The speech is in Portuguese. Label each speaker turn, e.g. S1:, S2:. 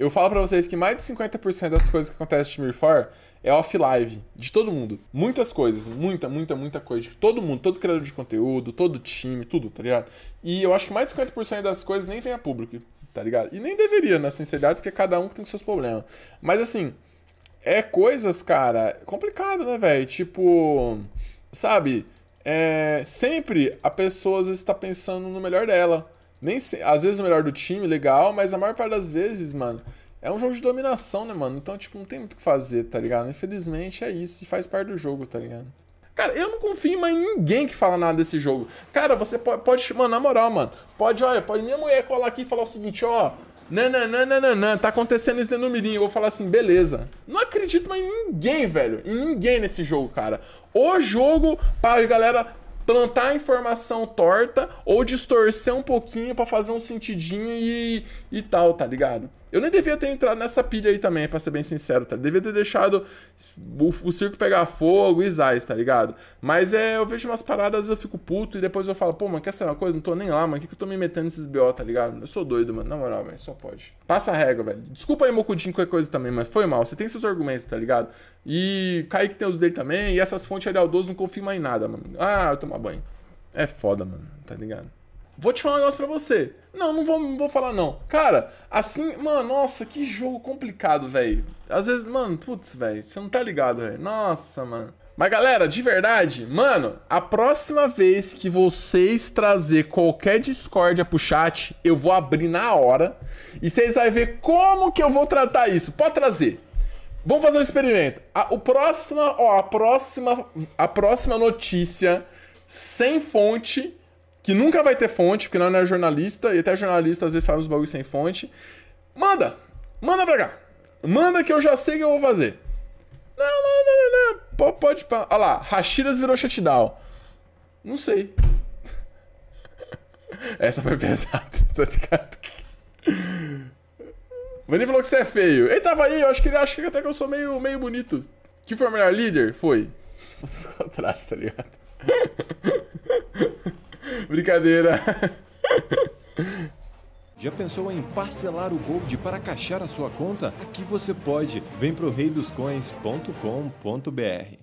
S1: Eu falo para vocês que mais de 50% das coisas que acontecem no Timir é off-live, de todo mundo. Muitas coisas, muita, muita, muita coisa. De todo mundo, todo criador de conteúdo, todo time, tudo, tá ligado? E eu acho que mais de 50% das coisas nem vem a público, tá ligado? E nem deveria, na sinceridade, porque cada um tem seus problemas. Mas assim, é coisas, cara, complicado, né, velho? Tipo, sabe? É, sempre a pessoa às vezes tá pensando no melhor dela nem se... Às vezes o melhor do time, legal, mas a maior parte das vezes, mano, é um jogo de dominação, né, mano? Então, tipo, não tem muito o que fazer, tá ligado? Infelizmente é isso, e faz parte do jogo, tá ligado? Cara, eu não confio em mais ninguém que fala nada desse jogo. Cara, você pode, pode mano, na moral, mano, pode, olha, pode minha mulher colar aqui e falar o seguinte, ó, não, não, não, não, não, não, tá acontecendo isso dentro do mirinho. Eu vou falar assim, beleza. Não acredito mais em ninguém, velho. Em ninguém nesse jogo, cara. O jogo para a galera plantar informação torta ou distorcer um pouquinho para fazer um sentidinho e, e tal, tá ligado? Eu nem devia ter entrado nessa pilha aí também, pra ser bem sincero, tá? Devia ter deixado o, o circo pegar fogo e zais, tá ligado? Mas é, eu vejo umas paradas, eu fico puto e depois eu falo, pô, mano, quer saber uma coisa? Não tô nem lá, mano, o que, que eu tô me metendo nesses BO, tá ligado? Eu sou doido, mano, na moral, velho, só pode. Passa a régua, velho. Desculpa aí, Mocudinho, qualquer coisa também, mas foi mal, você tem seus argumentos, tá ligado? E que tem os dele também, e essas fontes ali, Aldoso, não confirma em nada, mano. Ah, eu tomar banho. É foda, mano, tá ligado? Vou te falar um negócio pra você. Não, não vou, não vou falar não. Cara, assim, mano, nossa, que jogo complicado, velho. Às vezes, mano, putz, velho, você não tá ligado, velho. Nossa, mano. Mas galera, de verdade, mano, a próxima vez que vocês trazer qualquer discórdia pro chat, eu vou abrir na hora e vocês vão ver como que eu vou tratar isso. Pode trazer. Vamos fazer um experimento. A, o próxima, ó, a próxima, a próxima notícia sem fonte que nunca vai ter fonte, porque não é jornalista, e até jornalista às vezes faz uns bagulho sem fonte. Manda! Manda pra cá! Manda que eu já sei o que eu vou fazer. Não, não, não, não, não. Pode. Olha lá, Hashiras virou shutdown. Não sei. Essa foi pesada, tá ligado? Vini falou que você é feio. Ele tava aí, eu acho que ele acha que até que eu sou meio, meio bonito. Que foi o melhor líder? Foi. Nossa, tá ligado? Brincadeira. Já pensou em parcelar o Gold para caixar a sua conta? Aqui você pode. Vem para o reidoscoins.com.br